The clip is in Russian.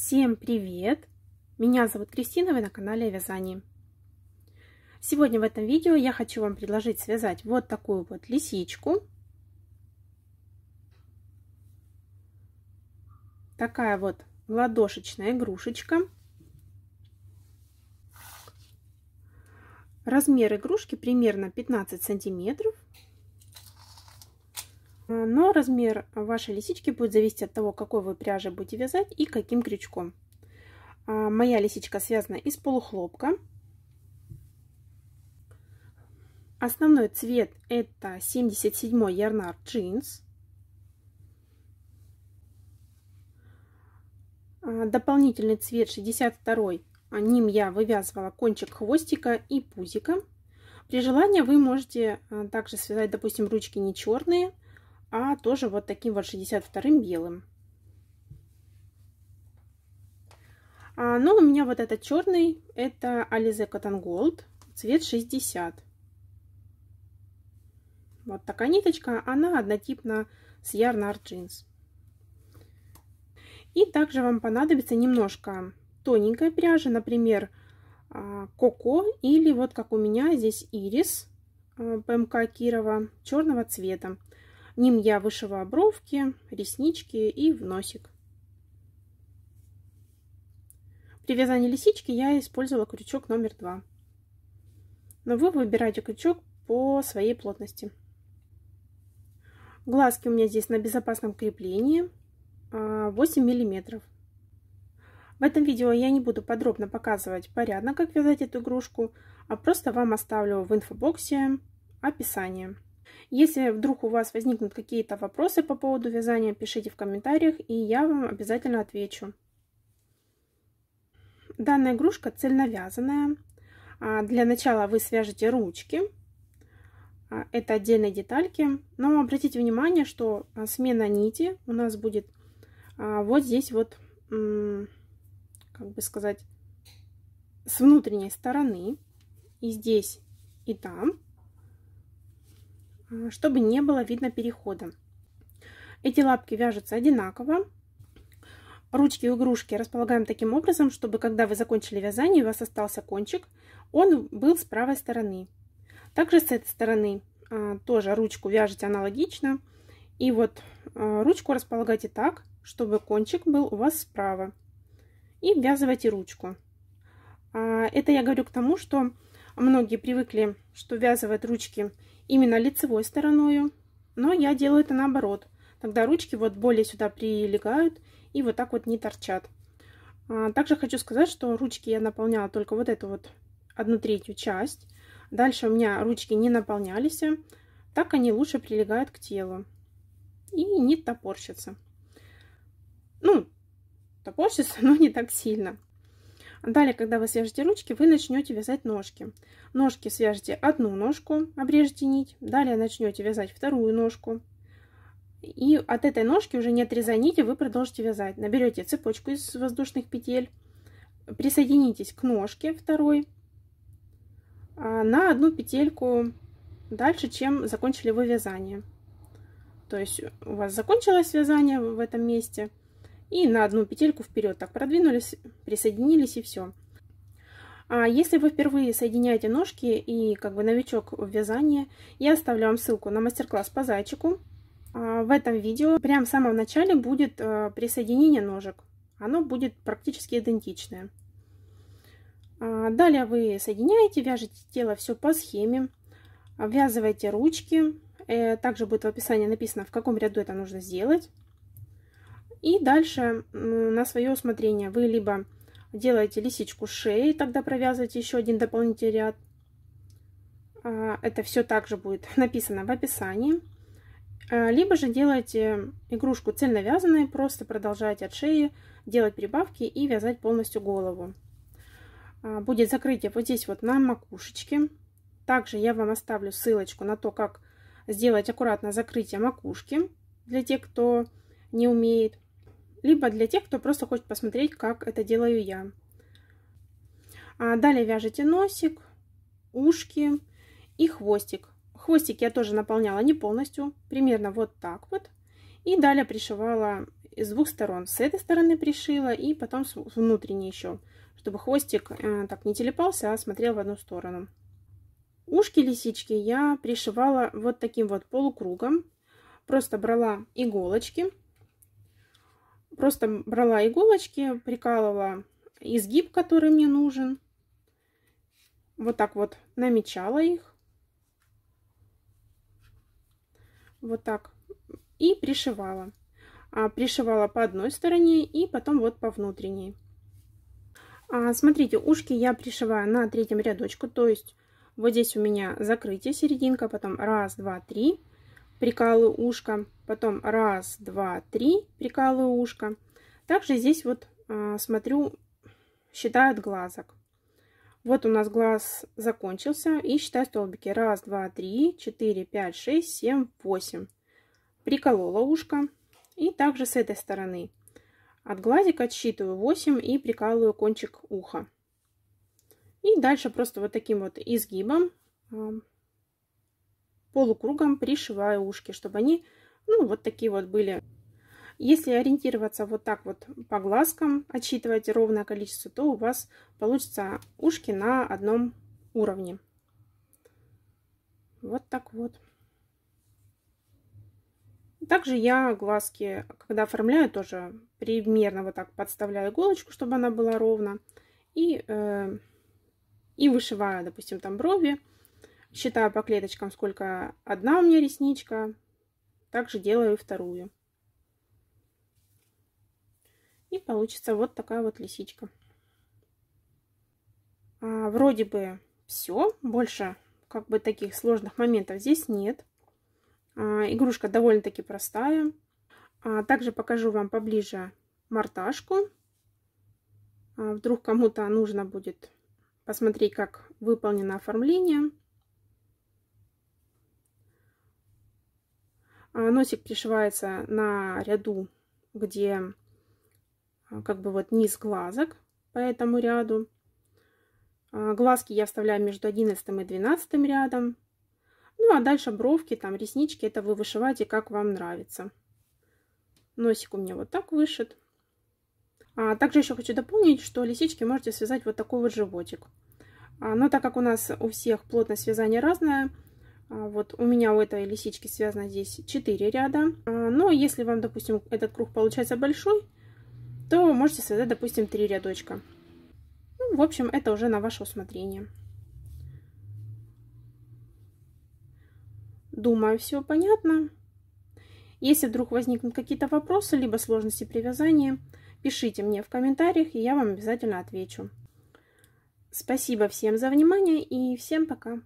Всем привет! Меня зовут Кристина, вы на канале о вязании. Сегодня в этом видео я хочу вам предложить связать вот такую вот лисичку. Такая вот ладошечная игрушечка. Размер игрушки примерно 15 сантиметров. А, но размер вашей лисички будет зависеть от того, какой вы пряжи будете вязать и каким крючком. А, моя лисичка связана из полухлопка. Основной цвет это 77 ярнар джинс. А, дополнительный цвет 62 ним я вывязывала кончик хвостика и пузика. При желании вы можете также связать, допустим, ручки не черные, а тоже вот таким вот 62-м белым. А, но ну, у меня вот этот черный, это Alize Cotton Gold, цвет 60. Вот такая ниточка, она однотипна с Yarn Art Jeans. И также вам понадобится немножко тоненькой пряжи, например, а, Коко или вот как у меня здесь Ирис а, ПМК Кирова черного цвета. Ним я вышиваю бровки, реснички и в носик. При вязании лисички я использовала крючок номер два, Но вы выбираете крючок по своей плотности. Глазки у меня здесь на безопасном креплении 8 а, миллиметров. В этом видео я не буду подробно показывать порядок, как вязать эту игрушку, а просто вам оставлю в инфобоксе описание. Если вдруг у вас возникнут какие-то вопросы по поводу вязания, пишите в комментариях, и я вам обязательно отвечу. Данная игрушка цельновязанная. А, для начала вы свяжете ручки. А, это отдельные детальки. Но обратите внимание, что а, смена нити у нас будет вот здесь вот, как бы сказать, с внутренней стороны. И здесь, и там. Э, чтобы не было видно перехода. Эти лапки вяжутся одинаково. Ручки и игрушки располагаем таким образом, чтобы когда вы закончили вязание, у вас остался кончик, он был с правой стороны. Также с этой стороны а, тоже ручку вяжите аналогично. И вот а, ручку располагайте так, чтобы кончик был у вас справа. И ввязывайте ручку. А, это я говорю к тому, что Многие привыкли, что ввязывают ручки именно лицевой стороною, но я делаю это наоборот. Тогда ручки вот более сюда прилегают и вот так вот не торчат. А, также хочу сказать, что ручки я наполняла только вот эту вот одну третью часть. Дальше у меня ручки не наполнялись, так они лучше прилегают к телу и не топорщатся. Ну, топорщатся, но не так сильно. Далее, когда вы свяжете ручки, вы начнете вязать ножки. Ножки свяжете одну ножку, обрежете нить, далее начнете вязать вторую ножку. И от этой ножки уже не отрезая нити, вы продолжите вязать. Наберете цепочку из воздушных петель, присоединитесь к ножке второй а, на одну петельку дальше, чем закончили вы вязание. То есть у вас закончилось вязание в этом месте, и на одну петельку вперед так продвинулись, присоединились и все. А если вы впервые соединяете ножки и как бы новичок в вязании, я оставлю вам ссылку на мастер-класс по зайчику. А в этом видео Прям в самом начале будет э, присоединение ножек. Оно будет практически идентичное. А далее вы соединяете, вяжете тело все по схеме, обвязываете ручки. Э, также будет в описании написано, в каком ряду это нужно сделать. И дальше на свое усмотрение вы либо делаете лисичку шеи, тогда провязываете еще один дополнительный ряд. А, это все также будет написано в описании. А, либо же делаете игрушку цельновязанной, просто продолжаете от шеи делать прибавки и вязать полностью голову. А, будет закрытие вот здесь вот на макушечке. Также я вам оставлю ссылочку на то, как сделать аккуратно закрытие макушки для тех, кто не умеет либо для тех, кто просто хочет посмотреть, как это делаю я. А далее вяжите носик, ушки и хвостик. Хвостик я тоже наполняла не полностью, примерно вот так вот. И далее пришивала с двух сторон. С этой стороны пришила и потом с внутренней еще, чтобы хвостик э, так не телепался, а смотрел в одну сторону. Ушки лисички я пришивала вот таким вот полукругом. Просто брала иголочки Просто брала иголочки, прикалывала изгиб, который мне нужен. Вот так вот намечала их. Вот так. И пришивала. А, пришивала по одной стороне и потом вот по внутренней. А, смотрите, ушки я пришиваю на третьем рядочку, то есть вот здесь у меня закрытие серединка, потом раз, два, три, прикалываю ушко, потом раз, два, три прикалываю ушко. Также здесь вот э, смотрю, считаю от глазок. Вот у нас глаз закончился и считаю столбики. Раз, два, три, четыре, пять, шесть, семь, восемь. Приколола ушко. И также с этой стороны. От глазика отсчитываю 8 и прикалываю кончик уха. И дальше просто вот таким вот изгибом полукругом пришиваю ушки, чтобы они, ну, вот такие вот были. Если ориентироваться вот так вот по глазкам, отсчитывать ровное количество, то у вас получится ушки на одном уровне. Вот так вот. Также я глазки, когда оформляю, тоже примерно вот так подставляю иголочку, чтобы она была ровно. И, э, и вышиваю, допустим, там брови, Считаю по клеточкам, сколько одна у меня ресничка. Также делаю вторую. И получится вот такая вот лисичка. А, вроде бы все. Больше как бы таких сложных моментов здесь нет. А, игрушка довольно-таки простая. А, также покажу вам поближе марташку. А, вдруг кому-то нужно будет посмотреть, как выполнено оформление. А, носик пришивается на ряду, где а, как бы вот низ глазок по этому ряду. А, глазки я вставляю между 11 и 12 рядом. Ну а дальше бровки, там реснички, это вы вышиваете как вам нравится. Носик у меня вот так вышит. А также еще хочу дополнить, что лисички можете связать вот такой вот животик. А, но так как у нас у всех плотность вязания разная, а, вот у меня у этой лисички связано здесь 4 ряда. А, но если вам, допустим, этот круг получается большой, то можете связать, допустим, 3 рядочка. Ну, в общем, это уже на ваше усмотрение. Думаю, все понятно. Если вдруг возникнут какие-то вопросы, либо сложности при вязании, пишите мне в комментариях, и я вам обязательно отвечу. Спасибо всем за внимание и всем пока!